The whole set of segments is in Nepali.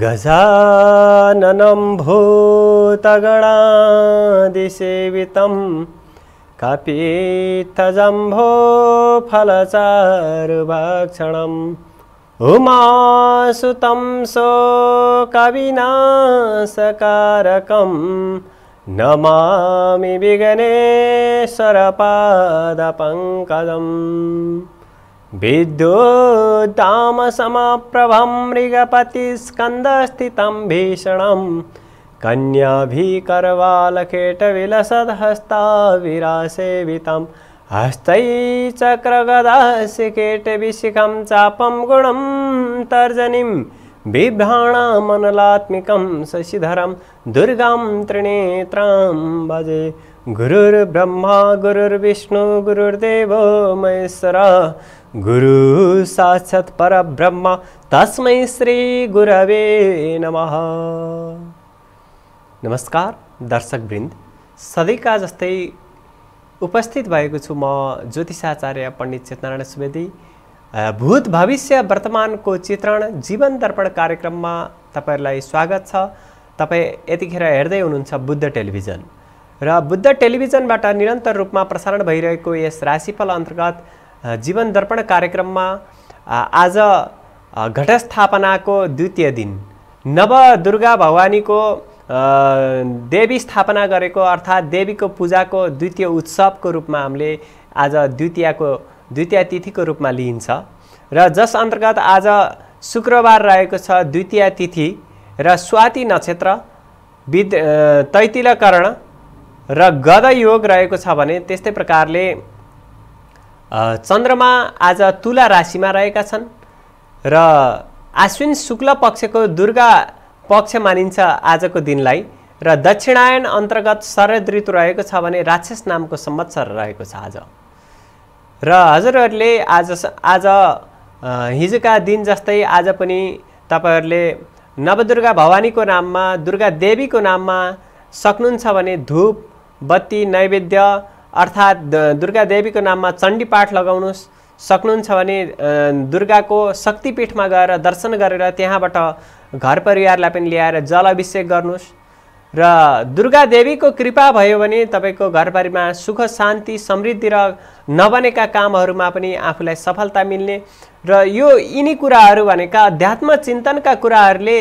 गजाननं भूतगणादिसेवितं फलचारुभक्षणम् उमासुतं कविनाशकारकं नमामि विगणेश्वरपादपङ्कजम् विद्युत्तामसमप्रभं मृगपतिस्कन्दस्थितं भीषणं कन्याभीकरवालकेटविलसहस्ताविरासेवितं हस्तै चक्रगदासिकेटविशिखं चापं गुणं तर्जनीं बिभ्राणामनलात्मिकं शशिधरं दुर्गं त्रिनेत्रां भजे गुरुर् गुरुर्ब्रह्मा गुरुर्विष्णु गुरुर्देव महेश्वरा गुरु साक्षात् परब्रह्म तस्मै श्री गुरवे नमः नमस्कार दर्शकवृन्द सधैँका जस्तै उपस्थित भएको छु म ज्योतिषाचार्य पण्डित चेतनारायण सुवेदी भूत भविष्य वर्तमानको चित्रण जीवन दर्पण कार्यक्रममा तपाईँहरूलाई स्वागत छ तपाईँ यतिखेर हेर्दै हुनुहुन्छ बुद्ध टेलिभिजन र बुद्ध टेलिभिजनबाट निरन्तर रूपमा प्रसारण भइरहेको यस राशिफल अन्तर्गत जीवन दर्पण कार्यक्रममा आज घटस्थापनाको द्वितीय दिन नवदुर्गा भवानीको देवी स्थापना गरेको अर्थात् देवीको पूजाको द्वितीय उत्सवको रूपमा हामीले आज द्वितीयको द्वितीय तिथिको रूपमा लिइन्छ र जस अन्तर्गत आज शुक्रबार रहेको छ द्वितीय तिथि र स्वाति नक्षत्र विद तैतिलकरण र गद योग रहेको छ भने त्यस्तै प्रकारले चन्द्रमा आज तुला राशिमा रहेका छन् र आश्विन शुक्ल पक्षको दुर्गा पक्ष मानिन्छ आजको दिनलाई र दक्षिणायन अन्तर्गत शरद ऋतु रहेको छ भने राक्षस नामको संवत्सर रहेको छ आज र हजुरहरूले आज आज हिजोका दिन जस्तै आज पनि तपाईँहरूले नवदुर्गा भवानीको नाममा दुर्गा देवीको नाममा सक्नुहुन्छ भने धुप बत्ती नैवेद्य अर्थात् दुर्गा देवीको नाममा चण्डी पाठ लगाउनुहोस् सक्नुहुन्छ भने दुर्गाको शक्तिपीठमा गएर दर्शन गरेर त्यहाँबाट घर परिवारलाई पनि ल्याएर जल अभिषेक गर्नुहोस् र दुर्गा देवीको कृपा भयो भने तपाईँको घरबारीमा सुख शान्ति समृद्धि र नबनेका कामहरूमा पनि आफूलाई सफलता मिल्ने र यो यिनी कुराहरू भनेका अध्यात्म चिन्तनका कुराहरूले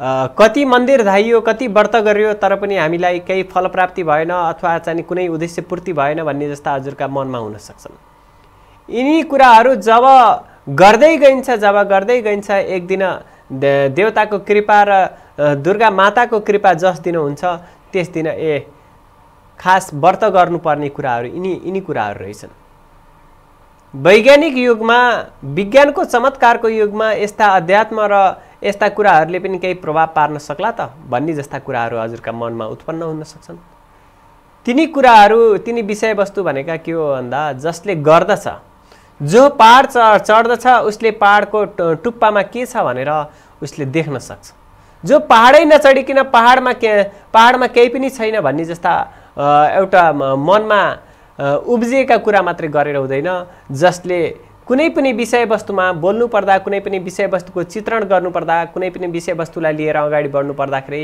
कति मन्दिर धाइयो कति व्रत गरियो तर पनि हामीलाई केही फलप्राप्ति भएन अथवा चाहिँ कुनै उद्देश्य पूर्ति भएन भन्ने जस्ता हजुरका मनमा हुन सक्छन् यिनी कुराहरू जब गर्दै गइन्छ जब गर्दै गइन्छ एक दिन देवताको कृपा र दुर्गा माताको कृपा जस दिन हुन्छ त्यस दिन ए खास व्रत गर्नुपर्ने कुराहरू यिनी यिनी कुराहरू रहेछन् वैज्ञानिक युगमा विज्ञानको चमत्कारको युगमा यस्ता अध्यात्म र यस्ता कुराहरूले पनि केही प्रभाव पार्न सक्ला त भन्ने जस्ता कुराहरू हजुरका मनमा उत्पन्न हुन सक्छन् तिनी कुराहरू तिनी विषयवस्तु भनेका के हो भन्दा जसले गर्दछ जो पाहाड चढ चढ्दछ उसले पाहाडको टुप्पामा के छ भनेर उसले देख्न सक्छ जो पाहाडै नचढिकन पाहाडमा के पाहाडमा केही पनि छैन भन्ने जस्ता एउटा मनमा उब्जिएका कुरा मात्रै गरेर हुँदैन जसले कुनै पनि विषयवस्तुमा बोल्नुपर्दा कुनै पनि विषयवस्तुको चित्रण गर्नुपर्दा कुनै पनि विषयवस्तुलाई लिएर अगाडि बढ्नु पर्दाखेरि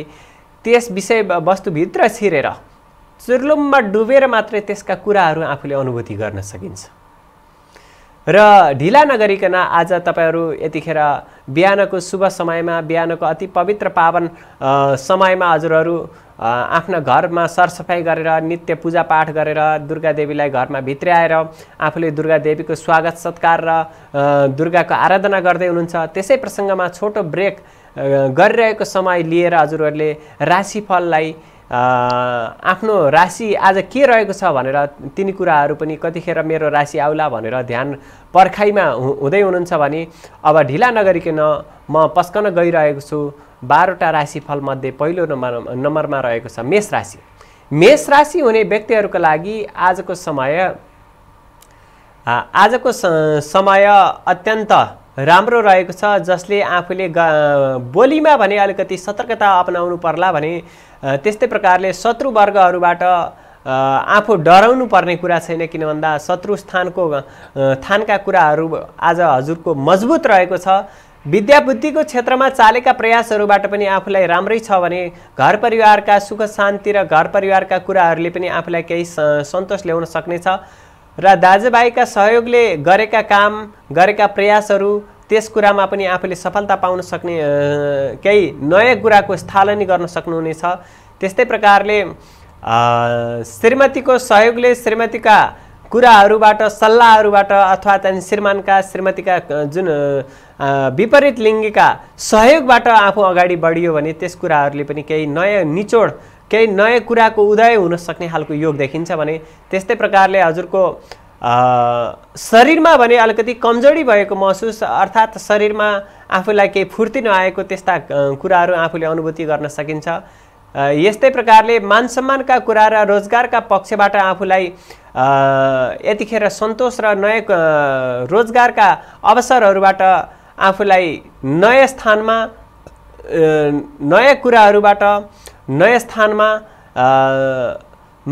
त्यस विषय वस्तुभित्र छिरेर चुर्लुममा डुबेर मात्रै त्यसका कुराहरू आफूले अनुभूति गर्न सकिन्छ र ढिला नगरिकन आज तपाईँहरू यतिखेर बिहानको शुभ समयमा बिहानको अति पवित्र पावन समयमा हजुरहरू आफ्ना घरमा सरसफाइ गरेर नित्य पूजापाठ गरेर दुर्गादेवीलाई घरमा भित्र्याएर आफूले दुर्गादेवीको स्वागत सत्कार र दुर्गाको आराधना गर्दै हुनुहुन्छ त्यसै प्रसङ्गमा छोटो ब्रेक गरिरहेको समय लिएर हजुरहरूले राशिफललाई आफ्नो राशि आज के रहेको छ भनेर तिनी कुराहरू पनि कतिखेर मेरो राशि आउला भनेर ध्यान पर्खाइमा हुँदै हुनुहुन्छ भने अब ढिला नगरिकन म पस्कन गइरहेको छु बाह्रवटा राशिफलमध्ये पहिलो नम्बर नम्बरमा रहेको छ मेष राशि मेष राशि हुने व्यक्तिहरूको लागि आजको समय आजको समय अत्यन्त राम्रो रहेको छ जसले आफूले ग बोलीमा भने अलिकति सतर्कता अपनाउनु पर्ला भने त्यस्तै प्रकारले शत्रुवर्गहरूबाट आफू डराउनु पर्ने कुरा छैन किन भन्दा शत्रु स्थानको थानका कुराहरू आज हजुरको मजबुत रहेको छ विद्याबुद्धिको क्षेत्रमा चालेका प्रयासहरूबाट पनि आफूलाई राम्रै छ भने घर परिवारका सुख शान्ति र घर परिवारका कुराहरूले पनि आफूलाई केही सन्तोष ल्याउन सक्नेछ र दाजुभाइका सहयोगले गरेका काम गरेका प्रयासहरू त्यस कुरामा पनि आफूले सफलता पाउन सक्ने केही नयाँ कुराको स्थालनी गर्न सक्नुहुनेछ त्यस्तै प्रकारले श्रीमतीको सहयोगले श्रीमतीका कुराहरूबाट सल्लाहहरूबाट अथवा त्यहाँदेखि श्रीमानका श्रीमतीका जुन विपरीत लिङ्गीका सहयोगबाट आफू अगाडि बढियो भने त्यस कुराहरूले पनि केही नयाँ निचोड केही नयाँ कुराको उदय हुन सक्ने खालको योग देखिन्छ भने त्यस्तै प्रकारले हजुरको शरीरमा भने अलिकति कमजोरी भएको महसुस अर्थात् शरीरमा आफूलाई केही फुर्ती नआएको त्यस्ता कुराहरू आफूले अनुभूति गर्न सकिन्छ यस्तै प्रकारले मान सम्मानका कुरा र रोजगारका पक्षबाट आफूलाई यतिखेर सन्तोष र नयाँ रोजगारका अवसरहरूबाट आफूलाई नयाँ स्थानमा नयाँ कुराहरूबाट नयाँ स्थानमा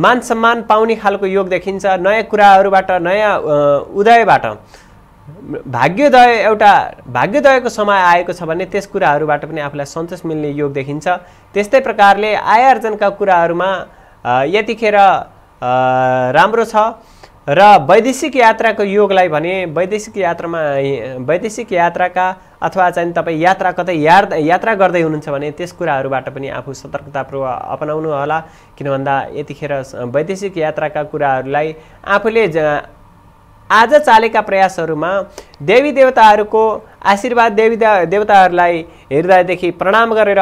मान सम्मान पाउने खालको योग देखिन्छ नयाँ कुराहरूबाट नयाँ उदयबाट भाग्योदय एउटा भाग्योदयको समय आएको छ भने त्यस कुराहरूबाट पनि आफूलाई सन्तोष मिल्ने योग देखिन्छ त्यस्तै प्रकारले आय आर्जनका कुराहरूमा यतिखेर राम्रो छ र वैदेशिक यात्राको योगलाई भने वैदेशिक यात्रामा वैदेशिक यात्राका अथवा चाहिँ तपाईँ यात्रा कतै यार यात्रा गर्दै हुनुहुन्छ भने त्यस कुराहरूबाट पनि आफू सतर्कतापूर्व अपनाउनु होला किन भन्दा यतिखेर वैदेशिक यात्राका कुराहरूलाई आफूले आज चालेका प्रयासहरूमा देवी देवताहरूको आशीर्वाद देवी देवताहरूलाई हृदयदेखि प्रणाम गरेर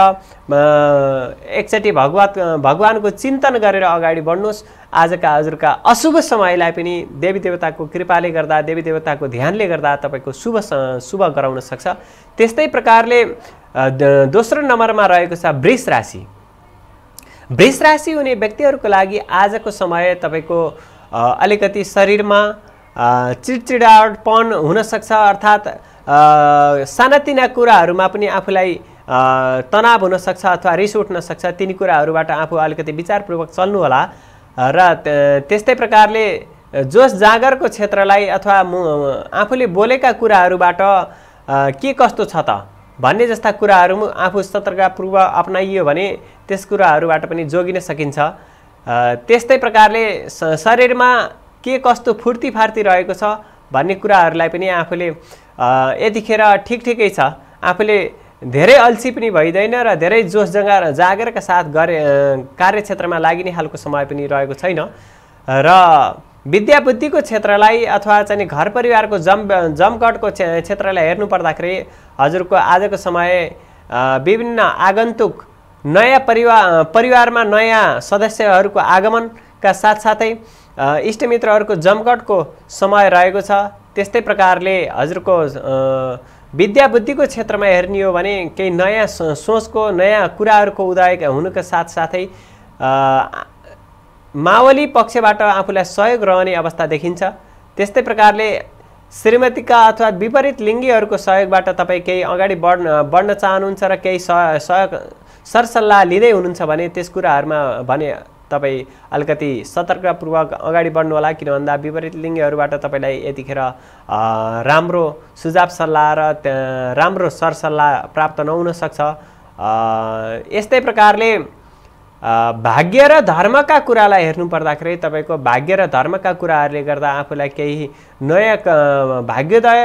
एकचोटि भगवात भगवानको चिन्तन गरेर अगाडि बढ्नुहोस् आजका हजुरका अशुभ समयलाई पनि देवी देवताको कृपाले गर्दा देवी देवताको ध्यानले गर्दा तपाईँको शुभ शुभ गराउन सक्छ त्यस्तै प्रकारले दोस्रो नम्बरमा रहेको छ वृष राशि वृष राशि हुने व्यक्तिहरूको लागि आजको समय तपाईँको अलिकति शरीरमा चिडचिडापन हुनसक्छ अर्थात् सानातिना कुराहरूमा पनि आफूलाई तनाव हुनसक्छ अथवा रिस उठ्न सक्छ तिनी कुराहरूबाट आफू अलिकति विचारपूर्वक चल्नुहोला र त्यस्तै प्रकारले जोस जाँगरको क्षेत्रलाई अथवा म आफूले बोलेका कुराहरूबाट के कस्तो छ त भन्ने जस्ता कुराहरू आफू सतर्कपूर्व अप्नाइयो भने त्यस कुराहरूबाट पनि जोगिन सकिन्छ त्यस्तै प्रकारले शरीरमा के कस्तो फुर्ती फार्ती रहेको छ भन्ने कुराहरूलाई पनि आफूले यतिखेर ठिक ठिकै छ आफूले धेरै अल्छी पनि भइँदैन र धेरै जोस जगा जागरका साथ गरे कार्यक्षेत्रमा लागिने खालको समय पनि रहेको छैन र विद्याबुद्धिको क्षेत्रलाई अथवा चाहिँ घर परिवारको जम जमघटको क्षेत्रलाई हेर्नु पर्दाखेरि हजुरको आजको समय विभिन्न आगन्तुक नयाँ परिवार परिवारमा नयाँ सदस्यहरूको आगमनका साथसाथै इष्टमित्रहरूको जमघटको समय रहेको छ त्यस्तै प्रकारले हजुरको विद्या क्षेत्रमा हेर्ने हो भने केही नयाँ सोचको नयाँ कुराहरूको उदय हुनुको साथसाथै मावली पक्षबाट आफूलाई सहयोग रहने अवस्था देखिन्छ त्यस्तै प्रकारले श्रीमतीका अथवा विपरीत लिङ्गीहरूको सहयोगबाट तपाईँ केही अगाडि बढ्न बढ्न चाहनुहुन्छ र केही सहयोग सरसल्लाह लिँदै हुनुहुन्छ भने त्यस कुराहरूमा भने तपाईँ अलिकति सतर्कपूर्वक अगाडि बढ्नुहोला किन भन्दा विपरीत लिङ्गहरूबाट तपाईँलाई यतिखेर राम्रो सुझाव सल्लाह र राम्रो सरसल्लाह प्राप्त नहुन सक्छ यस्तै प्रकारले भाग्य र धर्मका कुरालाई हेर्नु पर्दाखेरि तपाईँको भाग्य र धर्मका कुराहरूले गर्दा आफूलाई केही नयाँ भाग्योदय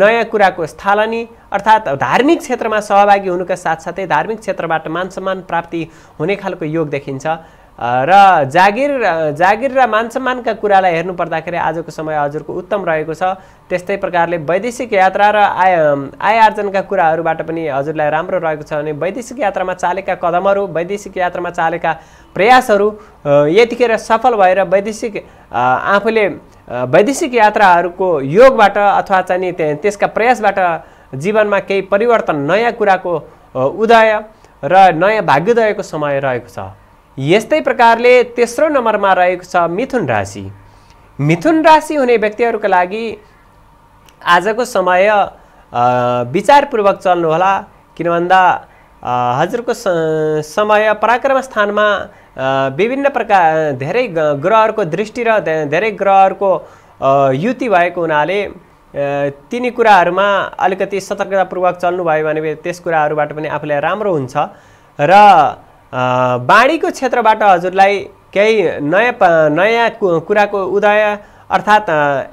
नयाँ कुराको स्थालनी अर्थात् धार्मिक क्षेत्रमा सहभागी हुनुका साथसाथै धार्मिक क्षेत्रबाट मान सम्मान प्राप्ति हुने खालको योग देखिन्छ र जागिर जागिर र मान सम्मानका कुरालाई हेर्नु पर्दाखेरि आजको समय हजुरको उत्तम रहेको छ त्यस्तै प्रकारले वैदेशिक यात्रा र आय आय आर्जनका कुराहरूबाट पनि हजुरलाई राम्रो रहेको छ भने वैदेशिक यात्रामा चालेका कदमहरू वैदेशिक यात्रामा चालेका प्रयासहरू यतिखेर सफल भएर वैदेशिक आफूले वैदेशिक यात्राहरूको योगबाट अथवा चाहिँ त्यसका प्रयासबाट जीवनमा केही परिवर्तन नयाँ कुराको उदय र नयाँ भाग्योदयको समय रहेको छ यस्तै प्रकारले तेस्रो नम्बरमा रहेको छ मिथुन राशि मिथुन राशि हुने व्यक्तिहरूको लागि आजको समय विचारपूर्वक चल्नुहोला किन भन्दा हजुरको समय पराक्रम स्थानमा विभिन्न प्रकार धेरै ग्रहहरूको दृष्टि र धेरै ग्रहहरूको युति भएको हुनाले तिनी कुराहरूमा अलिकति सतर्कतापूर्वक चल्नुभयो भने त्यस कुराहरूबाट पनि आफूलाई राम्रो हुन्छ र बाणीको क्षेत्रबाट हजुरलाई केही नयाँ नयाँ कुराको उदय अर्थात्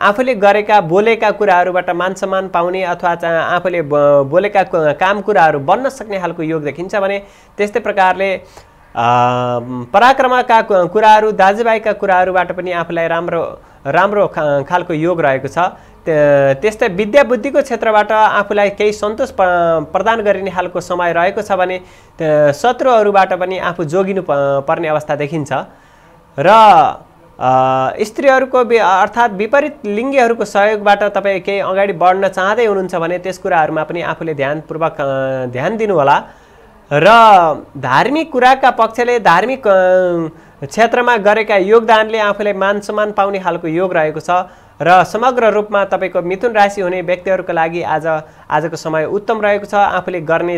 आफूले गरेका बोलेका कुराहरूबाट मान सम्मान पाउने अथवा आफूले बोलेका काम कुराहरू बन्न सक्ने खालको योग देखिन्छ भने त्यस्तै प्रकारले पराक्रमका कुराहरू दाजुभाइका कुराहरूबाट पनि आफूलाई राम्रो राम्रो खालको योग रहेको छ त्यस्तै विद्या बुद्धिको क्षेत्रबाट आफूलाई केही सन्तोष प्रदान गरिने खालको समय रहेको छ भने शत्रुहरूबाट पनि आफू जोगिनु पर्ने अवस्था देखिन्छ र स्त्रीहरूको वि अर्थात् विपरीत लिङ्गीहरूको सहयोगबाट तपाईँ केही अगाडि बढ्न चाहँदै हुनुहुन्छ भने त्यस कुराहरूमा पनि आफूले ध्यानपूर्वक ध्यान दिनुहोला र धार्मिक कुराका पक्षले धार्मिक क्षेत्रमा गरेका योगदानले आफूलाई मान सम्मान पाउने खालको योग रहेको छ र समग्र रूपमा तपाईँको मिथुन राशि हुने व्यक्तिहरूको लागि आज आजको समय उत्तम रहेको छ आफूले गर्ने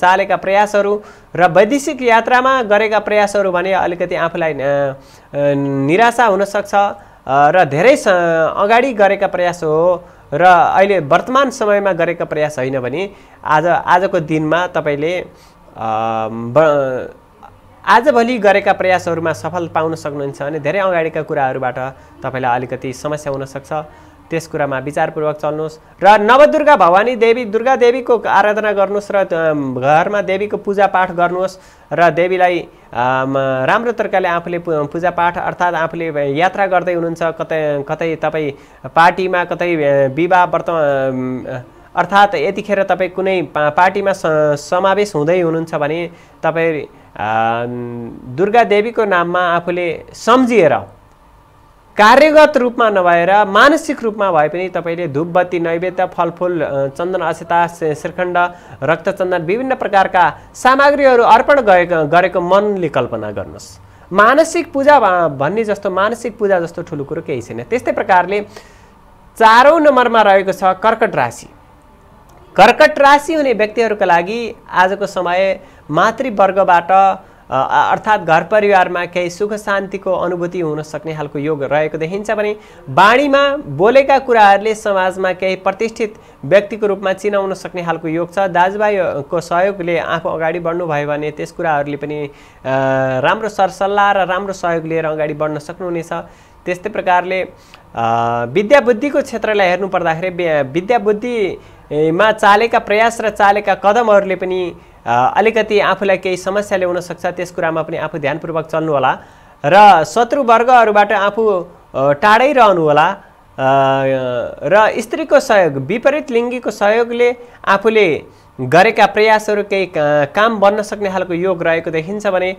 चालेका प्रयासहरू र वैदेशिक यात्रामा गरेका प्रयासहरू भने अलिकति आफूलाई निराशा हुनसक्छ र धेरै अगाडि गरेका प्रयास हो र अहिले वर्तमान समयमा गरेका प्रयास होइन भने आज आजको दिनमा तपाईँले आजभोलि गरेका प्रयासहरूमा सफल पाउन सक्नुहुन्छ भने धेरै अगाडिका कुराहरूबाट तपाईँलाई अलिकति समस्या हुनसक्छ त्यस कुरामा विचारपूर्वक चल्नुहोस् र नवदुर्गा भवानी देवी दुर्गा देवीको आराधना गर्नुहोस् र घरमा देवीको पूजापाठ गर्नुहोस् र देवीलाई राम्रो तरिकाले आफूले पूजापाठ अर्थात् आफूले यात्रा गर्दै हुनुहुन्छ कतै कतै तपाईँ पार्टीमा कतै विवाह व्रत अर्थात् यतिखेर तपाईँ कुनै पार्टीमा समावेश हुँदै हुनुहुन्छ भने तपाईँ दुर्गा देवीको नाममा आफूले सम्झिएर कार्यगत रूपमा नभएर मानसिक रूपमा भए पनि तपाईँले धुपबत्ती नैवेद्य फलफुल चन्दन अक्षता श्रीखण्ड रक्तचन्दन विभिन्न प्रकारका सामग्रीहरू अर्पण गरेको गरेको मनले कल्पना गर्नुहोस् मानसिक पूजा भन्ने जस्तो मानसिक पूजा जस्तो ठुलो कुरो केही छैन त्यस्तै प्रकारले चारौँ नम्बरमा रहेको छ कर्कट राशि कर्कट राशि हुने व्यक्तिहरूका लागि आजको समय मातृवर्गबाट अर्थात् घर परिवारमा केही सुख शान्तिको अनुभूति हुन सक्ने खालको योग रहेको देखिन्छ भने बाणीमा बोलेका कुराहरूले समाजमा केही प्रतिष्ठित व्यक्तिको रूपमा चिनाउन सक्ने खालको योग छ दाजुभाइको सहयोगले आफू अगाडि बढ्नुभयो भने त्यस कुराहरूले पनि राम्रो सरसल्लाह र राम्रो सहयोग लिएर अगाडि बढ्न सक्नुहुनेछ त्यस्तै प्रकारले विद्याबुद्धिको क्षेत्रलाई हेर्नु पर्दाखेरि विद्याबुद्धि मा चालेका प्रयास र चालेका कदमहरूले पनि अलिकति आफूलाई केही समस्या ल्याउन सक्छ त्यस कुरामा पनि आफू ध्यानपूर्वक चल्नुहोला र शत्रुवर्गहरूबाट आफू टाढै रहनुहोला र स्त्रीको सहयोग विपरीत लिङ्गीको सहयोगले आफूले गरेका प्रयासहरू केही काम बन्न सक्ने खालको योग रहेको देखिन्छ भने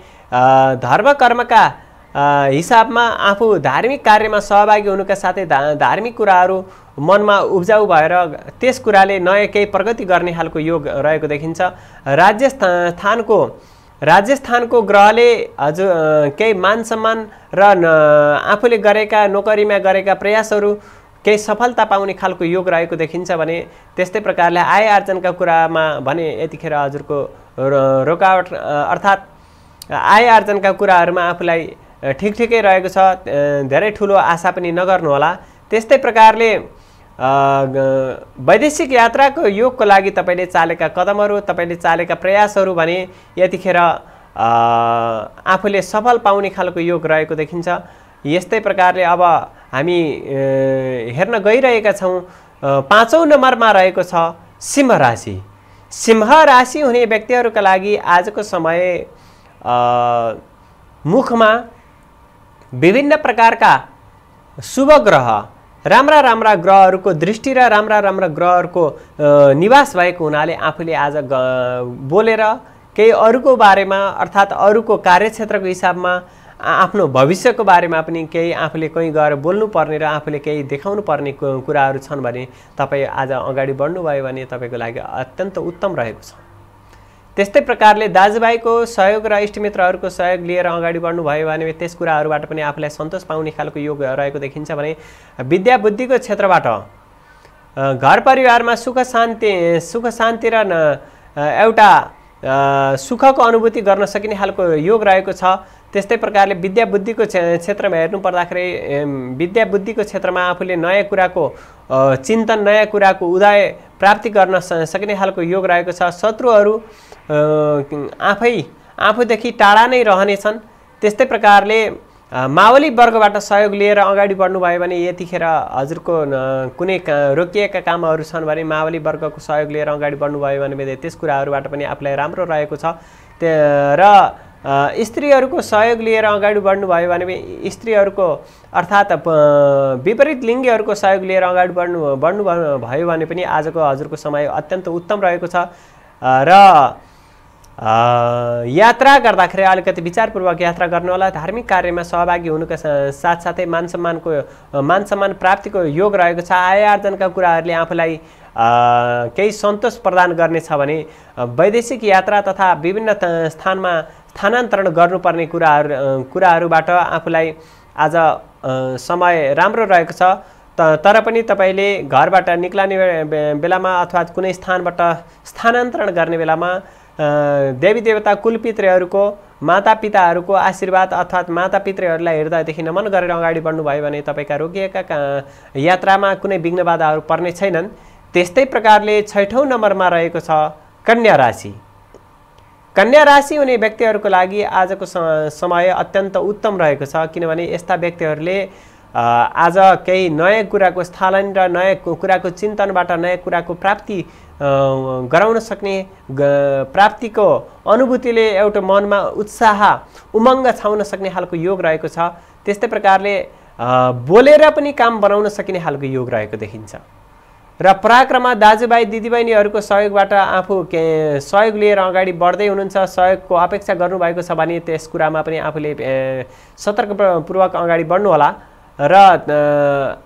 धर्म कर्मका हिसाबमा आफू धार्मिक कार्यमा सहभागी हुनुका साथै धा धार्मिक कुराहरू मनमा उब्जाउ भएर त्यस कुराले नयाँ केही प्रगति गर्ने खालको योग रहेको देखिन्छ राज्य स्थानको राजस्थानको ग्रहले हजुर केही मान सम्मान र आफूले गरेका नोकरीमा गरेका प्रयासहरू केही सफलता पाउने खालको योग रहेको देखिन्छ भने त्यस्तै प्रकारले आय आर्जनका कुरामा भने यतिखेर हजुरको रोकावट अर्थात् आय आर्जनका कुराहरूमा आफूलाई ठिक ठिकै रहेको छ धेरै ठुलो आशा पनि नगर्नुहोला त्यस्तै प्रकारले वैदेशिक यात्राको योगको लागि तपाईँले चालेका कदमहरू तपाईँले चालेका प्रयासहरू भने यतिखेर आफूले सफल पाउने खालको योग रहेको देखिन्छ यस्तै प्रकारले अब हामी हेर्न गइरहेका छौँ पाँचौँ नम्बरमा रहेको छ सिंह राशि सिंह राशि हुने व्यक्तिहरूका लागि आजको समय मुखमा विभिन्न प्रकारका शुभ ग्रह राम्रा राम्रा ग्रहहरूको दृष्टि र राम्रा राम्रा ग्रहहरूको निवास भएको हुनाले आफूले आज बोलेर केही अरूको बारेमा अर्थात् अरूको कार्यक्षेत्रको हिसाबमा आफ्नो भविष्यको बारेमा पनि केही आफूले कहीँ गएर बोल्नुपर्ने र आफूले केही देखाउनु पर्ने कुराहरू छन् भने तपाईँ आज अगाडि बढ्नुभयो भने तपाईँको लागि अत्यन्त उत्तम रहेको छ त्यस्तै प्रकारले दाजुभाइको सहयोग र इष्टमित्रहरूको सहयोग लिएर अगाडि बढ्नुभयो भने त्यस कुराहरूबाट पनि आफूलाई सन्तोष पाउने खालको योग रहेको देखिन्छ भने विद्या बुद्धिको क्षेत्रबाट घर परिवारमा सुख शान्ति सुख शान्ति र एउटा सुखको अनुभूति गर्न सकिने खालको योग रहेको छ त्यस्तै प्रकारले विद्या बुद्धिको क्षेत्रमा हेर्नु पर्दाखेरि विद्या बुद्धिको क्षेत्रमा आफूले नयाँ कुराको चिन्तन नयाँ कुराको उदय प्राप्ति गर्न सकिने खालको योग रहेको छ शत्रुहरू आफै आफूदेखि टाढा नै रहनेछन् त्यस्तै प्रकारले मावली वर्गबाट सहयोग लिएर अगाडि बढ्नुभयो भने यतिखेर हजुरको कुनै का रोकिएका कामहरू छन् भने मावली वर्गको सहयोग लिएर अगाडि बढ्नुभयो भने त्यस कुराहरूबाट पनि आफूलाई राम्रो रहेको छ र स्त्रीहरूको सहयोग लिएर अगाडि बढ्नुभयो भने स्त्रीहरूको अर्थात् विपरीत लिङ्गीहरूको सहयोग लिएर अगाडि बढ्नु बढ्नु भयो भने पनि आजको हजुरको समय अत्यन्त उत्तम रहेको छ र यात्रा गर्दाखेरि अलिकति विचारपूर्वक यात्रा गर्नुहोला धार्मिक कार्यमा सहभागी हुनुका साथसाथै मान सम्मानको मान सम्मान प्राप्तिको योग रहेको छ आय आर्जनका कुराहरूले आफूलाई केही सन्तोष प्रदान गर्नेछ भने वैदेशिक यात्रा तथा विभिन्न स्थानमा स्थानान्तरण गर्नुपर्ने कुराहरू कुराहरूबाट आफूलाई आज समय राम्रो रहेको छ त तर पनि तपाईँले घरबाट निक्लाने बेलामा अथवा कुनै स्थानबाट स्थानान्तरण गर्ने बेलामा देवी देवीदेवता कुलपितृहरूको मातापिताहरूको आशीर्वाद अर्थात् मातापितृहरूलाई हेर्दादेखि नमन गरेर अगाडि बढ्नुभयो भने तपाईँका रोकिएका यात्रामा कुनै विघ्न बाधाहरू पर्ने छैनन् त्यस्तै प्रकारले छैठौँ नम्बरमा रहेको छ कन्या राशि कन्या राशि हुने व्यक्तिहरूको लागि आजको समय अत्यन्त उत्तम रहेको छ किनभने यस्ता व्यक्तिहरूले आज केही नयाँ कुराको स्थालन र नयाँ कुराको चिन्तनबाट नयाँ कुराको प्राप्ति गराउन सक्ने प्राप्तिको अनुभूतिले एउटा मनमा उत्साह उमङ्ग छाउन सक्ने खालको योग रहेको छ त्यस्तै प्रकारले बोलेर पनि काम बनाउन सकिने खालको योग रहेको देखिन्छ र पराक्रममा दाजुभाइ दिदीबहिनीहरूको सहयोगबाट आफू के सहयोग लिएर अगाडि बढ्दै हुनुहुन्छ सहयोगको अपेक्षा गर्नुभएको छ भने त्यस कुरामा पनि आफूले सतर्कपूर्वक अगाडि बढ्नुहोला र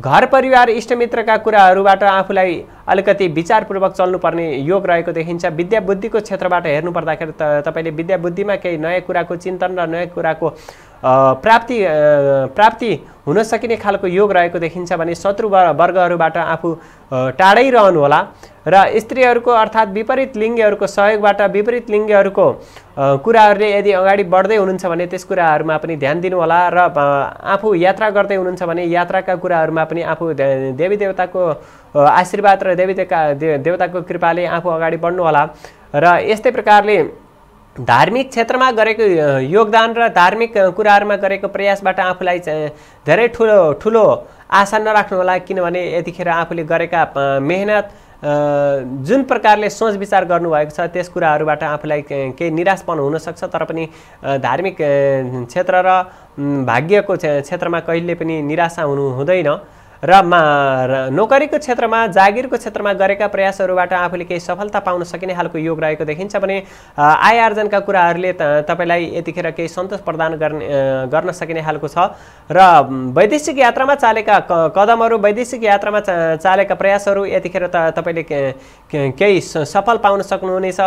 घर परिवार इष्टमित्रका कुराहरूबाट आफूलाई अलिकति विचारपूर्वक चल्नुपर्ने योग रहेको देखिन्छ विद्याबुद्धिको क्षेत्रबाट हेर्नु पर्दाखेरि त तपाईँले विद्याबुद्धिमा केही नयाँ कुराको चिन्तन र नयाँ कुराको प्राप्ति प्राप्ति हुन सकिने खालको योग रहेको देखिन्छ भने शत्रु वर्गहरूबाट आफू टाढै रहनुहोला र स्त्रीहरूको अर्थात् विपरीत लिङ्गहरूको सहयोगबाट विपरीत लिङ्गहरूको कुराहरूले यदि अगाडि बढ्दै हुनुहुन्छ भने त्यस कुराहरूमा पनि ध्यान दिनुहोला र आफू यात्रा गर्दै हुनुहुन्छ भने यात्राका कुराहरूमा पनि आफू देवी देवताको आशीर्वाद र देवी देवताको कृपाले आफू अगाडि बढ्नुहोला र यस्तै प्रकारले धार्मिक क्षेत्रमा गरेको योगदान र धार्मिक कुराहरूमा गरेको प्रयासबाट आफूलाई धेरै ठुलो ठुलो आशा नराख्नु होला किनभने यतिखेर आफूले गरेका मेहनत जुन प्रकारले सोच विचार गर्नुभएको छ त्यस कुराहरूबाट आफूलाई केही निराशपन हुनसक्छ तर पनि धार्मिक क्षेत्र र भाग्यको क्षेत्रमा कहिले पनि निराशा हुनु हुँदैन र नोकरीको क्षेत्रमा जागिरको क्षेत्रमा गरेका प्रयासहरूबाट आफूले केही सफलता पाउन सकिने खालको योग रहेको देखिन्छ भने आय आर्जनका कुराहरूले तपाईँलाई यतिखेर केही सन्तोष प्रदान गर्ने गर्न सकिने खालको छ र वैदेशिक यात्रामा चालेका कदमहरू वैदेशिक यात्रामा चालेका प्रयासहरू यतिखेर त तपाईँले केही सफल पाउन सक्नुहुनेछ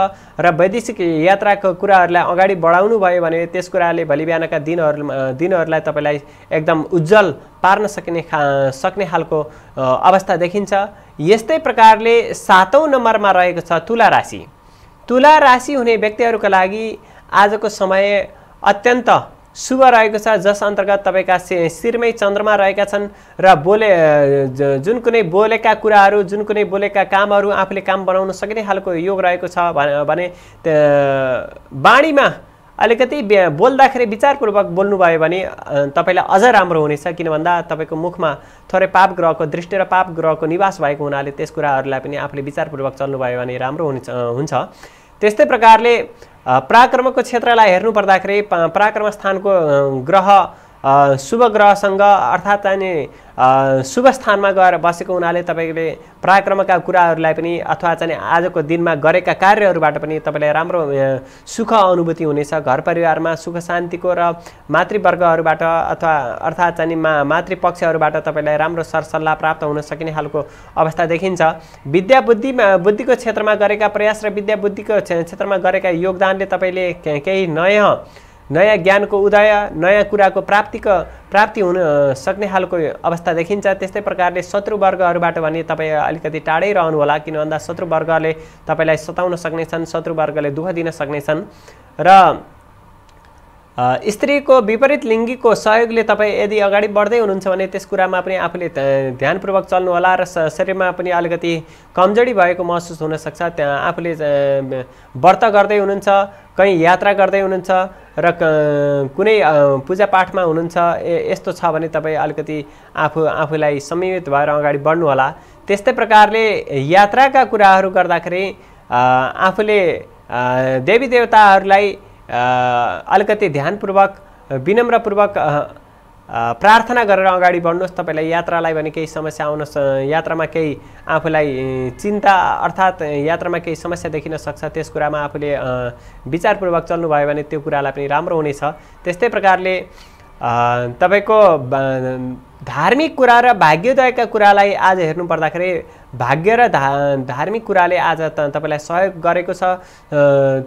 र वैदेशिक यात्राको कुराहरूलाई अगाडि बढाउनु भयो भने त्यस कुराले भोलि बिहानका दिनहरू दिनहरूलाई तपाईँलाई एकदम उज्जवल पार्न सकिने खा सक्ने खालको अवस्था देखिन्छ यस्तै प्रकारले सातौँ नम्बरमा रहेको छ तुला राशि तुला राशि हुने व्यक्तिहरूका लागि आजको समय अत्यन्त शुभ रहेको छ जस अन्तर्गत तपाईँका शिरमै चन्द्रमा रहेका छन् र बोले जुन कुनै बोलेका कुराहरू जुन कुनै बोलेका कामहरू आफूले काम बनाउन सकिने खालको योग रहेको छ भने बाणीमा अलिकति बोल्दाखेरि विचारपूर्वक बोल्नुभयो भने तपाईँलाई अझ राम्रो हुनेछ किन भन्दा तपाईँको मुखमा थोरै पाप ग्रहको दृष्टि र पाप ग्रहको निवास भएको हुनाले त्यस कुराहरूलाई पनि आफूले विचारपूर्वक चल्नुभयो भने राम्रो हुन्छ हुन्छ त्यस्तै प्रकारले पराक्रमको क्षेत्रलाई हेर्नु पर्दाखेरि पराक्रम स्थानको ग्रह शुभ ग्रहसँग अर्थात् चाहिँ शुभ स्थानमा गएर बसेको हुनाले तपाईँले पराक्रमका कुराहरूलाई पनि अथवा चाहिँ आजको दिनमा गरेका कार्यहरूबाट पनि तपाईँलाई राम्रो सुख अनुभूति हुनेछ घर परिवारमा सुख शान्तिको र मातृवर्गहरूबाट अथवा अर्थात् चाहिँ मा मातृपक्षहरूबाट तपाईँलाई राम्रो सरसल्लाह प्राप्त हुन सकिने खालको अवस्था देखिन्छ विद्या बुद्धिमा बुद्धिको क्षेत्रमा गरेका प्रयास र विद्या बुद्धिको क्षेत्रमा गरेका योगदानले तपाईँले केही नयाँ नयाँ ज्ञानको उदय नयाँ कुराको प्राप्तिको प्राप्ति हुन सक्ने खालको अवस्था देखिन्छ त्यस्तै प्रकारले शत्रुवर्गहरूबाट भने तपाईँ अलिकति टाढै रहनु होला किन भन्दा शत्रुवर्गले तपाईँलाई सताउन सक्नेछन् शत्रुवर्गले दुःख दिन सक्नेछन् र स्त्रीको विपरीत लिङ्गीको सहयोगले तपाईँ यदि अगाडि बढ्दै हुनुहुन्छ भने त्यस कुरामा पनि आफूले ध्यानपूर्वक चल्नु होला र शरीरमा पनि अलिकति कमजोरी भएको महसुस हुनसक्छ त्यहाँ आफूले व्रत गर्दै हुनुहुन्छ कहीँ यात्रा गर्दै हुनुहुन्छ र कुनै पूजापाठमा हुनुहुन्छ यस्तो छ भने तपाईँ अलिकति आफू आफूलाई संयमित भएर अगाडि बढ्नुहोला त्यस्तै प्रकारले यात्राका कुराहरू गर्दाखेरि आफूले देवी देवताहरूलाई अलिकति ध्यानपूर्वक विनम्रपूर्वक प्रार्थना गरेर अगाडि बढ्नुहोस् तपाईँलाई यात्रालाई भने केही समस्या आउन यात्रामा केही आफूलाई चिन्ता अर्थात् यात्रामा केही समस्या देखिन सक्छ त्यस कुरामा आफूले विचारपूर्वक चल्नुभयो भने त्यो कुरालाई पनि राम्रो हुनेछ त्यस्तै प्रकारले तपाईँको धार्मिक कुरा र भाग्योदयका कुरालाई आज हेर्नु पर्दाखेरि भाग्य र धा धार्मिक कुराले आज तपाईँलाई सहयोग गरेको छ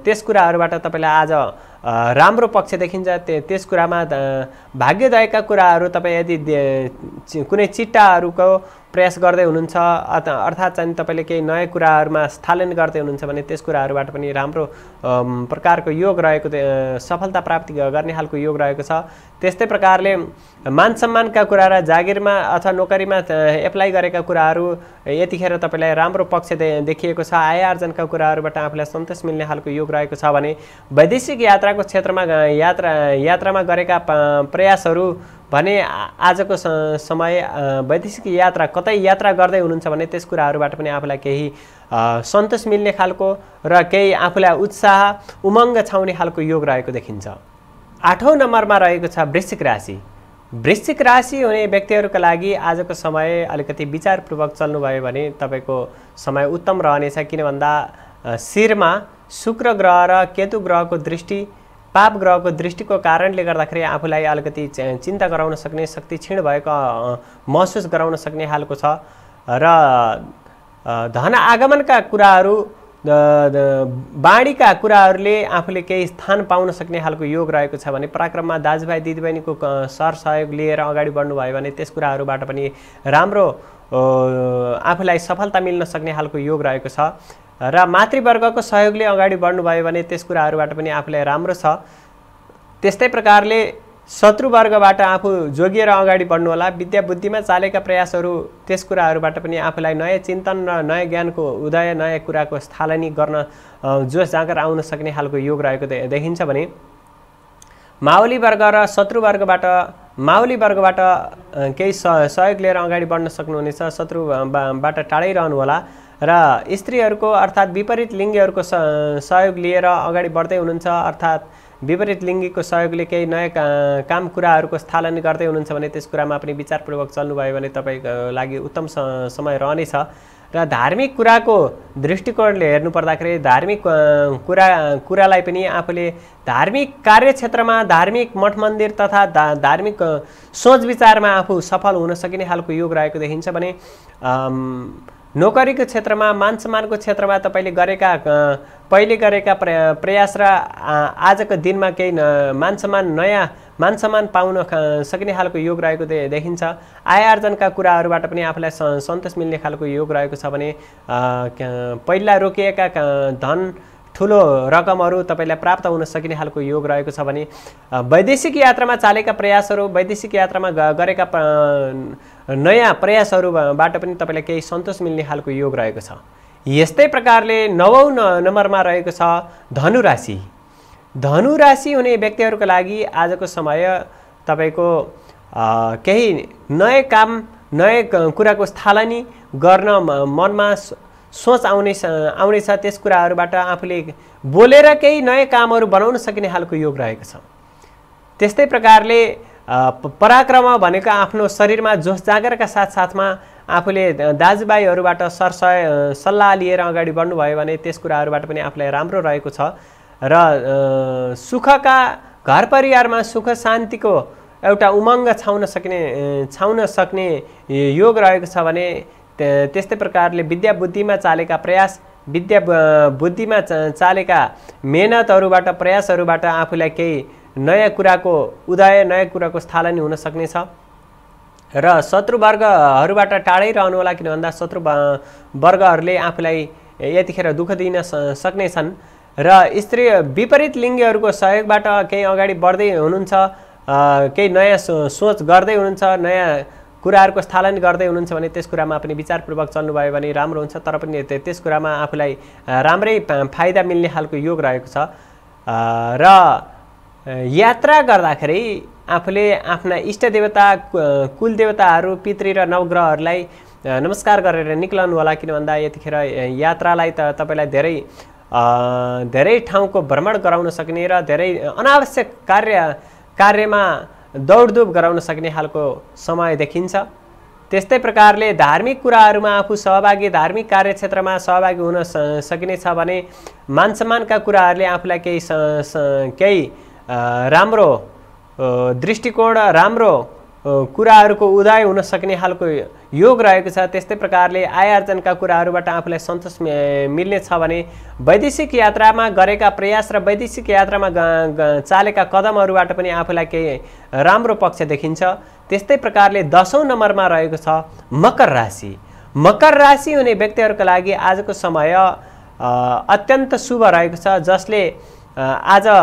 त्यस कुराहरूबाट तपाईँलाई आज राम्रो पक्ष देखिन्छ त्यो त्यस कुरामा भाग्यदायका कुराहरू तपाईँ यदि कुनै चिट्टाहरूको प्रयास गर्दै हुनुहुन्छ अर्थात् चाहिँ तपाईँले केही नयाँ कुराहरूमा स्थालन गर्दै हुनुहुन्छ भने त्यस कुराहरूबाट पनि राम्रो प्रकारको योग रहेको सफलता प्राप्ति गर्ने खालको योग रहेको छ त्यस्तै प्रकारले मान सम्मानका कुरा र जागिरमा अथवा नोकरीमा एप्लाई गरेका कुराहरू यतिखेर तपाईँलाई राम्रो पक्ष देखिएको छ आय आर्जनका कुराहरूबाट आफूलाई सन्तोष मिल्ने खालको योग रहेको छ भने वैदेशिक यात्राको क्षेत्रमा यात्रा यात्रामा गरेका प्रयासहरू भने आजको समय वैदेशिक यात्रा कतै यात्रा गर्दै हुनुहुन्छ भने त्यस कुराहरूबाट पनि आफूलाई केही सन्तोष मिल्ने खालको र केही आफूलाई उत्साह उमङ्ग छाउने खालको योग रहेको देखिन्छ आठौँ नम्बरमा रहेको छ वृश्चिक राशि वृश्चिक राशि हुने व्यक्तिहरूका लागि आजको समय अलिकति विचारपूर्वक चल्नुभयो भने तपाईँको समय उत्तम रहनेछ किन भन्दा शिरमा शुक्र ग्रह र केतु ग्रहको दृष्टि पाप ग्रहको दृष्टिको कारणले गर्दाखेरि आफूलाई अलिकति चिन्ता गराउन सक्ने शक्ति क्षीण भएको महसुस गराउन सक्ने खालको छ र धन आगमनका कुराहरू बाणीका कुराहरूले आफूले केही स्थान पाउन सक्ने खालको योग रहेको छ भने पराक्रममा दाजुभाइ दिदीबहिनीको सर सहयोग लिएर अगाडि बढ्नुभयो भने त्यस कुराहरूबाट पनि राम्रो आफूलाई सफलता मिल्न सक्ने खालको योग रहेको छ र मातृवर्गको सहयोगले अगाडि बढ्नुभयो भने त्यस कुराहरूबाट पनि आफूलाई राम्रो छ त्यस्तै प्रकारले शत्रुवर्गबाट आफू जोगिएर अगाडि बढ्नुहोला विद्या बुद्धिमा चालेका प्रयासहरू त्यस कुराहरूबाट पनि आफूलाई नयाँ चिन्तन र नयाँ ज्ञानको उदय नयाँ कुराको स्थालनी गर्न जोस जाँगर आउन सक्ने खालको योग रहेको देखिन्छ भने माउली वर्ग र शत्रुवर्गबाट माउली वर्गबाट केही सहयोग लिएर अगाडि बढ्न सक्नुहुनेछ शत्रुबाट टाढै रहनुहोला र स्त्रीहरूको अर्थात् विपरीत लिङ्गीहरूको सहयोग लिएर अगाडि बढ्दै हुनुहुन्छ अर्थात् विपरीत लिङ्गीको सहयोगले केही नयाँ का, काम कुराहरूको स्थालन गर्दै हुनुहुन्छ भने त्यस कुरामा पनि विचारपूर्वक चल्नुभयो भने तपाईँको लागि उत्तम समय रहनेछ र धार्मिक कुराको दृष्टिकोणले हेर्नुपर्दाखेरि धार्मिक कुरा कुरालाई पनि आफूले धार्मिक कार्यक्षेत्रमा धार्मिक मठ मन्दिर तथा धा धार्मिक सोच विचारमा आफू सफल हुन सकिने खालको योग रहेको देखिन्छ भने नोकरीको क्षेत्रमा मान सम्मानको क्षेत्रमा तपाईँले गरेका पहिले गरेका प्रयास र आजको दिनमा केही मान मानसम्मान नयाँ सम्मान पाउन सकिने खालको योग रहेको दे देखिन्छ आय आर्जनका कुराहरूबाट पनि आफूलाई सन्तोष मिल्ने खालको योग रहेको छ भने पहिला रोकिएका धन ठुलो रकमहरू तपाईँलाई प्राप्त हुन सकिने खालको योग रहेको छ भने वैदेशिक यात्रामा चालेका प्रयासहरू वैदेशिक यात्रामा गरेका नयाँ प्रयासहरूबाट पनि तपाईँलाई केही सन्तोष मिल्ने खालको योग रहेको छ यस्तै प्रकारले नवौँ नम्बरमा रहेको छ धनु राशि धनु राशि हुने व्यक्तिहरूको लागि आजको समय तपाईँको केही नयाँ काम नयाँ कुराको स्थालनी गर्न मनमा सोच आउने आउनेछ त्यस कुराहरूबाट आफूले बोलेर केही नयाँ कामहरू बनाउन सकिने खालको योग रहेको छ त्यस्तै प्रकारले पराक्रम भनेको आफ्नो शरीरमा जोस जागरका साथसाथमा आफूले दाजुभाइहरूबाट सरसय सल्लाह लिएर अगाडि बढ्नुभयो भने त्यस कुराहरूबाट पनि आफूलाई राम्रो रहेको छ र सुखका घर परिवारमा सुख शान्तिको एउटा उमङ्ग छाउन सक्ने छाउन सक्ने योग रहेको छ भने त्यस्तै प्रकारले विद्या बुद्धिमा चालेका प्रयास विद्या बुद्धिमा चालेका मेहनतहरूबाट प्रयासहरूबाट आफूलाई केही नयाँ कुराको उदय नयाँ कुराको स्थालनी हुन सक्नेछ र शत्रुवर्गहरूबाट टाढै रहनु होला किन भन्दा शत्रु वर्गहरूले आफूलाई यतिखेर दुःख दिन सक्नेछन् र स्त्री विपरीत लिङ्गीहरूको सहयोगबाट केही अगाडि बढ्दै हुनुहुन्छ केही नयाँ सोच गर्दै हुनुहुन्छ नयाँ कुराहरूको स्थालन गर्दै हुनुहुन्छ भने त्यस कुरामा पनि विचारपूर्वक चल्नुभयो भने राम्रो हुन्छ तर पनि त्यस कुरामा आफूलाई राम्रै फाइदा मिल्ने खालको योग रहेको छ र यात्रा गर्दाखेरि आफूले आफ्ना इष्टदेवता कुलदेवताहरू पितृ र नवग्रहहरूलाई नमस्कार गरेर निक्लनु होला किन भन्दा यतिखेर यात्रालाई त तपाईँलाई धेरै धेरै ठाउँको भ्रमण गराउन सक्ने र धेरै अनावश्यक कार्य कार्यमा दौडधुप गराउन सक्ने खालको समय देखिन्छ त्यस्तै प्रकारले धार्मिक कुराहरूमा आफू सहभागी धार्मिक कार्यक्षेत्रमा सहभागी हुन सकिनेछ भने मान सम्मानका कुराहरूले आफूलाई केही केही राम्रो दृष्टिकोण राम्रो कुराहरूको उदय हुन सक्ने खालको योग रहेको छ त्यस्तै प्रकारले आय आर्जनका कुराहरूबाट आफूलाई सन्तोष छ भने वैदेशिक यात्रामा गरेका प्रयास र वैदेशिक यात्रामा चालेका कदमहरूबाट पनि आफूलाई केही राम्रो पक्ष देखिन्छ त्यस्तै प्रकारले दसौँ नम्बरमा रहेको छ मकर राशि मकर राशि हुने व्यक्तिहरूको लागि आजको समय अत्यन्त शुभ रहेको छ जसले आज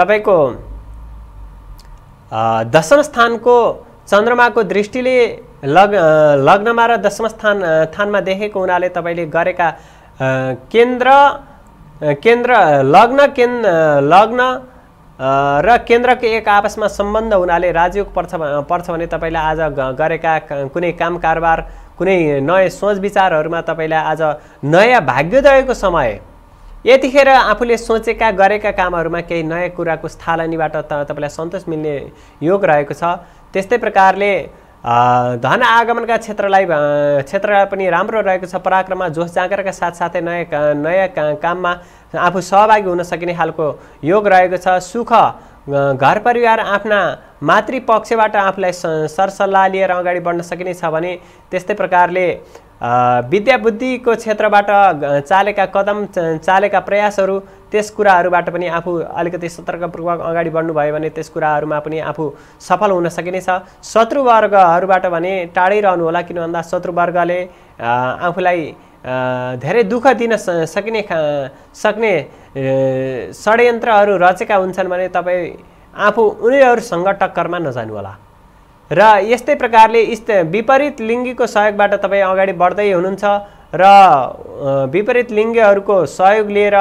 तपाईँको दशम स्थानको चन्द्रमाको दृष्टिले लग लग्नमा र दशम स्थान स्थानमा देखेको हुनाले तपाईँले गरेका केन्द्र केन्द्र लग्न केन्द्र लग्न र केन्द्रको एक आपसमा सम्बन्ध हुनाले राजयोग पर्छ पर्छ भने तपाईँले आज गरेका कुनै काम कारोबार कुनै नयाँ सोच विचारहरूमा तपाईँलाई आज नयाँ भाग्योदयको समय यतिखेर आफूले सोचेका गरेका कामहरूमा केही नयाँ कुराको स्थालनीबाट त तपाईँलाई सन्तोष मिल्ने योग रहेको छ त्यस्तै प्रकारले धन आगमनका क्षेत्रलाई क्षेत्र पनि राम्रो रहेको छ पराक्रममा जोस जाँगरका साथसाथै नयाँ का, नयाँ का, काममा आफू सहभागी हुन सकिने खालको योग रहेको छ सुख घर परिवार आफ्ना मातृपक्षबाट आफूलाई सरसल्लाह लिएर अगाडि बढ्न सकिने छ भने त्यस्तै प्रकारले विद्याबुद्धिको क्षेत्रबाट चालेका कदम चालेका प्रयासहरू त्यस कुराहरूबाट पनि आफू अलिकति सतर्कपूर्वक अगाडि बढ्नुभयो भने त्यस कुराहरूमा पनि आफू सफल हुन सकिनेछ शत्रुवर्गहरूबाट भने टाढै रहनुहोला किन भन्दा शत्रुवर्गले आफूलाई धेरै दुःख दिन सकिने सक्ने षड्यन्त्रहरू रचेका हुन्छन् भने तपाईँ आफू उनीहरूसँग टक्करमा नजानुहोला र यस्तै प्रकारले विपरीत लिङ्गीको सहयोगबाट तपाईँ अगाडि बढ्दै हुनुहुन्छ र विपरीत लिङ्गीहरूको सहयोग लिएर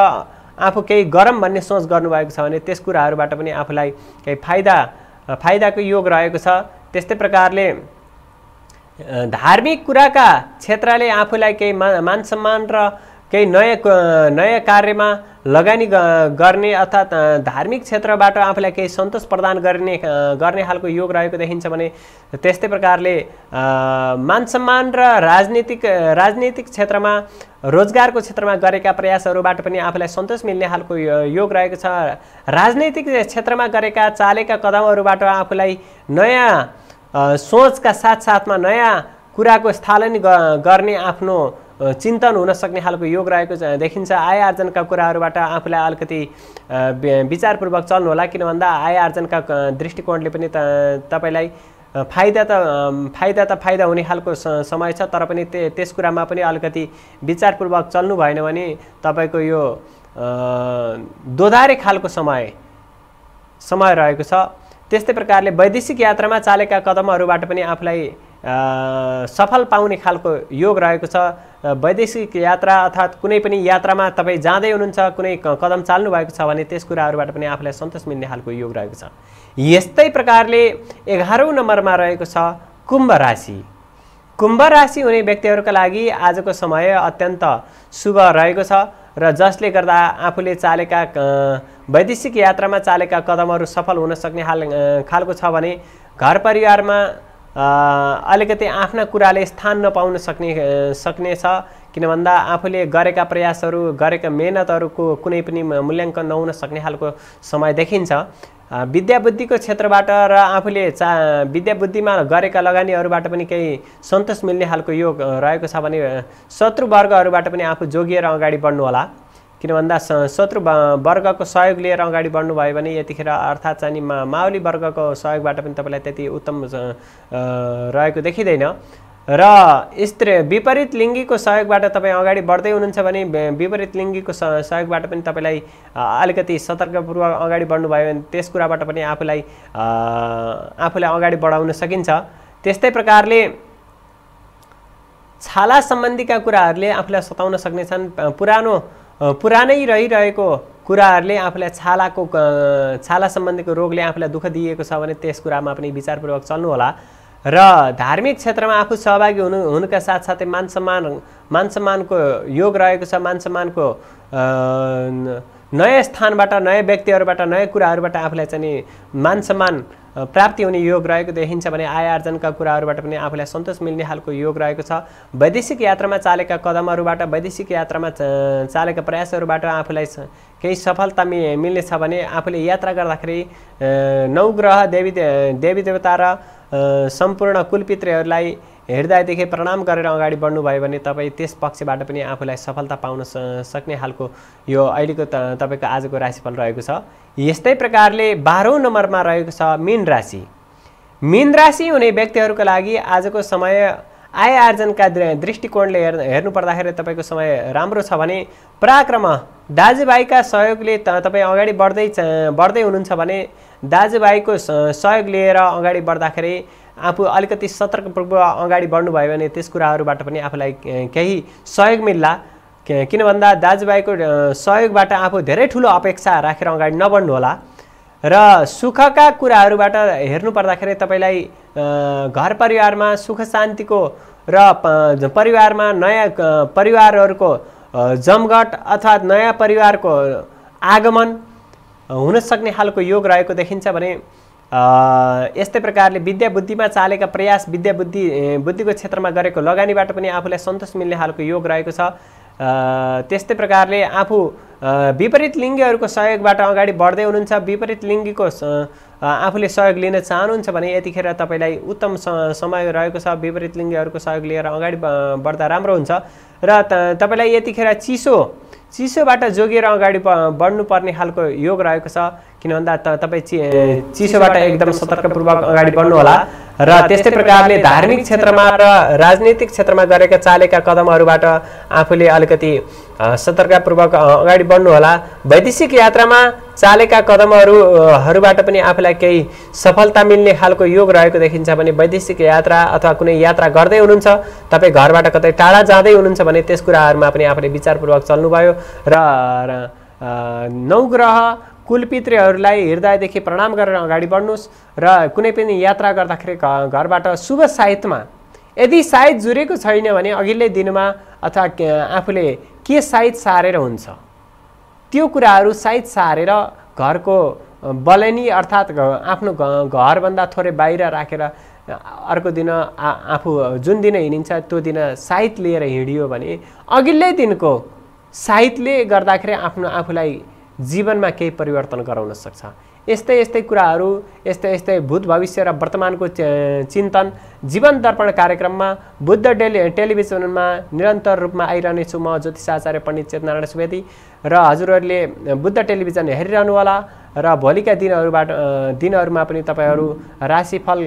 आफू केही गरम भन्ने सोच गर्नुभएको छ भने त्यस कुराहरूबाट पनि आफूलाई केही फाइदा फाइदाको योग रहेको छ त्यस्तै प्रकारले धार्मिक कुराका क्षेत्रले आफूलाई केही मा मान सम्मान र केही नयाँ नयाँ कार्यमा लगानी गर्ने अर्थात् धार्मिक क्षेत्रबाट आफूलाई केही सन्तोष प्रदान गर्ने गर्ने खालको योग रहेको देखिन्छ भने त्यस्तै प्रकारले मान सम्मान र राजनीतिक राजनीतिक क्षेत्रमा रोजगारको क्षेत्रमा गरेका प्रयासहरूबाट पनि आफूलाई सन्तोष मिल्ने खालको योग रहेको छ राजनैतिक क्षेत्रमा गरेका चालेका कदमहरूबाट आफूलाई नयाँ सोचका साथसाथमा नयाँ कुराको स्थालन गर्ने आफ्नो चिन्तन हुन सक्ने खालको योग रहेको देखिन्छ आय आर्जनका कुराहरूबाट आफूलाई अलिकति विचारपूर्वक चल्नुहोला किन भन्दा आय आर्जनका दृष्टिकोणले पनि तपाईँलाई फाइदा त फाइदा त फाइदा हुने खालको समय छ तर पनि त्यो त्यस कुरामा पनि अलिकति विचारपूर्वक चल्नु भएन भने तपाईँको यो दोधारे खालको समय समय रहेको छ त्यस्तै प्रकारले वैदेशिक यात्रामा चालेका कदमहरूबाट पनि आफूलाई सफल पाउने खालको योग रहेको छ वैदेशिक यात्रा अर्थात् कुनै पनि यात्रामा तपाईँ जाँदै हुनुहुन्छ कुनै कदम चाल्नु भएको छ भने त्यस कुराहरूबाट पनि आफूलाई सन्तोष मिल्ने खालको योग रहेको छ यस्तै प्रकारले एघारौँ नम्बरमा रहेको छ कुम्भ राशि कुम्भ राशि हुने व्यक्तिहरूका लागि आजको समय अत्यन्त शुभ रहेको छ र जसले गर्दा आफूले चालेका वैदेशिक यात्रामा चालेका कदमहरू सफल हुन सक्ने खाल खालको छ भने घर परिवारमा अलिकति आफ्ना कुराले स्थान नपाउन सक्ने सक्नेछ किन भन्दा आफूले गरेका प्रयासहरू गरेका मेहनतहरूको कुनै पनि मूल्याङ्कन नहुन सक्ने खालको समय देखिन्छ विद्याबुद्धिको क्षेत्रबाट र आफूले चा विद्याबुद्धिमा गरेका लगानीहरूबाट पनि केही सन्तोष मिल्ने खालको योग रहेको छ भने शत्रुवर्गहरूबाट पनि आफू जोगिएर अगाडि बढ्नुहोला किन भन्दा शत्रु वर्गको सहयोग लिएर अगाडि बढ्नुभयो भने यतिखेर अर्थात् चाहिँ मा माओली वर्गको सहयोगबाट पनि तपाईँलाई त्यति उत्तम रहेको देखिँदैन र स्त्री विपरीत लिङ्गीको सहयोगबाट तपाईँ अगाडि बढ्दै हुनुहुन्छ भने विपरीत लिङ्गीको सहयोगबाट पनि तपाईँलाई अलिकति सतर्कपूर्वक अगाडि बढ्नुभयो भने त्यस कुराबाट पनि आफूलाई आफूलाई अगाडि बढाउन सकिन्छ त्यस्तै प्रकारले छाला सम्बन्धीका कुराहरूले आफूलाई सताउन सक्नेछन् पुरानो पुरानै रहिरहेको कुराहरूले आफूलाई छालाको छाला सम्बन्धीको रोगले आफूलाई दुःख दिएको छ भने त्यस कुरामा पनि विचारपूर्वक चल्नुहोला र धार्मिक क्षेत्रमा आफू सहभागी हुनु हुनुका साथसाथै मान सम्मान मान सम्मानको योग रहेको छ मान सम्मानको नयाँ स्थानबाट नयाँ व्यक्तिहरूबाट नयाँ कुराहरूबाट आफूलाई चाहिँ मान सम्मान प्राप्ति हुने योग रहेको देखिन्छ भने आय आर्जनका कुराहरूबाट पनि आफूलाई सन्तोष मिल्ने खालको योग रहेको छ वैदेशिक यात्रामा चालेका कदमहरूबाट वैदेशिक यात्रामा चालेका प्रयासहरूबाट आफूलाई केही सफलता मि मिल्नेछ भने आफूले यात्रा गर्दाखेरि नौ ग्रह देवी देवी देवता र सम्पूर्ण कुलपित्रहरूलाई हेर्दादेखि प्रणाम गरेर अगाडि बढ्नुभयो भने तपाईँ त्यस पक्षबाट पनि आफूलाई सफलता पाउन सक्ने खालको यो अहिलेको तपाईँको आजको राशिफल रहेको छ यस्तै प्रकारले बाह्रौँ नम्बरमा रहेको छ मीन राशि मीन राशि हुने व्यक्तिहरूको लागि आजको समय आय आर्जनका दृष्टिकोणले हेर् हेर्नु पर्दाखेरि तपाईँको समय राम्रो छ भने पराक्रम दाजुभाइका सहयोगले तपाईँ अगाडि बढ्दै बढ्दै हुनुहुन्छ भने दाजुभाइको सहयोग लिएर अगाडि बढ्दाखेरि आफू अलिकति सतर्कपूर्वक अगाडि बढ्नुभयो भने त्यस कुराहरूबाट पनि आफूलाई केही सहयोग मिल्ला किन भन्दा दाजुभाइको सहयोगबाट आफू धेरै ठुलो अपेक्षा राखेर अगाडि नबढ्नुहोला र सुखका कुराहरूबाट हेर्नु पर्दाखेरि तपाईँलाई घर परिवारमा सुख शान्तिको र परिवारमा नयाँ परिवारहरूको जमघट अथवा नयाँ परिवारको आगमन हुनसक्ने खालको योग रहेको देखिन्छ भने यस्तै प्रकारले विद्या बुद्धिमा चालेका प्रयास विद्या बुद्धि बुद्धिको क्षेत्रमा गरेको लगानीबाट पनि आफूलाई सन्तोष मिल्ने खालको योग रहेको छ त्यस्तै प्रकारले आफू विपरीत लिङ्गीहरूको सहयोगबाट अगाडि बढ्दै हुनुहुन्छ विपरीत लिङ्गीको आफूले सहयोग लिन चाहनुहुन्छ भने यतिखेर तपाईँलाई उत्तम समय रहेको छ विपरीत लिङ्गीहरूको सहयोग लिएर अगाडि बढ्दा राम्रो हुन्छ र तपाईँलाई यतिखेर चिसो चिसोबाट जोगिएर अगाडि बढ्नुपर्ने खालको योग रहेको छ किन भन्दा त तपाईँ चि चिसोबाट एकदम सतर्कपूर्वक अगाडि बढ्नुहोला र त्यस्तै प्रकारले धार्मिक क्षेत्रमा र राजनीतिक क्षेत्रमा गरेका चालेका कदमहरूबाट आफूले अलिकति सतर्कपूर्वक अगाडि बढ्नुहोला वैदेशिक यात्रामा चालेका कदमहरूहरूबाट पनि आफूलाई केही सफलता मिल्ने खालको योग रहेको देखिन्छ भने वैदेशिक यात्रा अथवा कुनै यात्रा गर्दै हुनुहुन्छ तपाईँ घरबाट कतै टाढा जाँदै हुनुहुन्छ भने त्यस कुराहरूमा पनि आफूले विचारपूर्वक चल्नुभयो र नौ ग्रह कुलपितृहरूलाई हृदयदेखि प्रणाम गरेर अगाडि बढ्नुहोस् र कुनै पनि यात्रा गर्दाखेरि घरबाट शुभ साहित्यमा यदि सायद जुरेको छैन भने अघिल्लै दिनमा अथवा आफूले के साइत सारेर हुन्छ त्यो कुराहरू साइत सारेर घरको बलनी अर्थात् आफ्नो घरभन्दा थोरै बाहिर राखेर अर्को दिन आफू जुन दिन हिँडिन्छ त्यो दिन साइत लिएर हिँडियो भने अघिल्लै दिनको साहित्यले गर्दाखेरि आफ्नो आफूलाई जीवनमा केही परिवर्तन गराउन सक्छ यस्तै यस्तै कुराहरू यस्तै यस्तै भूत भविष्य र वर्तमानको चिन्तन जीवन दर्पण कार्यक्रममा बुद्ध डेली टेलिभिजनमा निरन्तर रूपमा आइरहनेछु म ज्योतिषाचार्य पण्डित चेतनारायण सुवेदी र हजुरहरूले बुद्ध टेलिभिजन होला र भोलिका दिनहरूबाट दिनहरूमा पनि तपाईँहरू राशिफल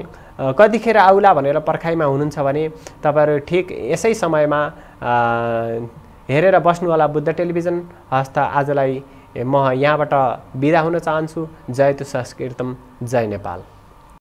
कतिखेर आउला भनेर पर्खाइमा हुनुहुन्छ भने तपाईँहरू ठिक यसै समयमा हेरेर बस्नुहोला बुद्ध टेलिभिजन हस्त आजलाई म यहाँबाट बिदा हुन चाहन्छु जय तु संस्कृतम जय नेपाल